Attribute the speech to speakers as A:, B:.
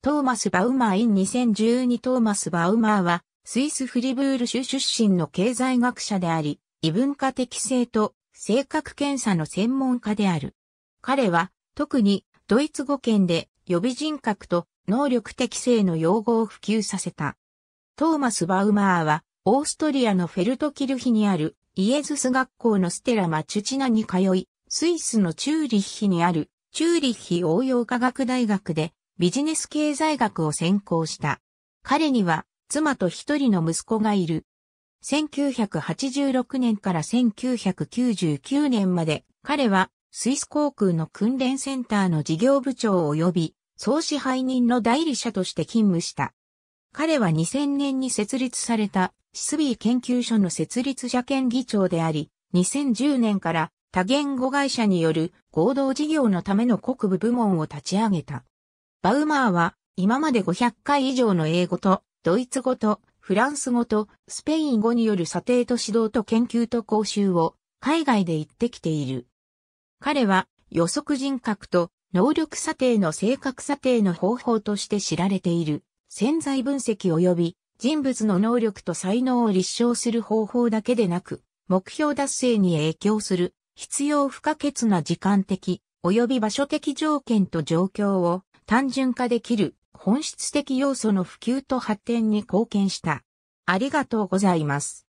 A: トーマス・バウマーイン2012トーマス・バウマーは、スイス・フリブール州出身の経済学者であり、異文化的性と性格検査の専門家である。彼は、特にドイツ語圏で予備人格と能力適性の用語を普及させた。トーマス・バウマーは、オーストリアのフェルトキルヒにあるイエズス学校のステラ・マチュチナに通い、スイスのチューリッヒにあるチューリッヒ応用科学大学でビジネス経済学を専攻した。彼には妻と一人の息子がいる。1986年から1999年まで彼はスイス航空の訓練センターの事業部長及び総支配人の代理者として勤務した。彼は2000年に設立されたシスビー研究所の設立者兼議長であり、2010年から多言語会社による合同事業のための国部部門を立ち上げた。バウマーは今まで500回以上の英語とドイツ語とフランス語とスペイン語による査定と指導と研究と講習を海外で行ってきている。彼は予測人格と能力査定の正確査定の方法として知られている潜在分析及び人物の能力と才能を立証する方法だけでなく目標達成に影響する必要不可欠な時間的及び場所的条件と状況を単純化できる本質的要素の普及と発展に貢献した。ありがとうございます。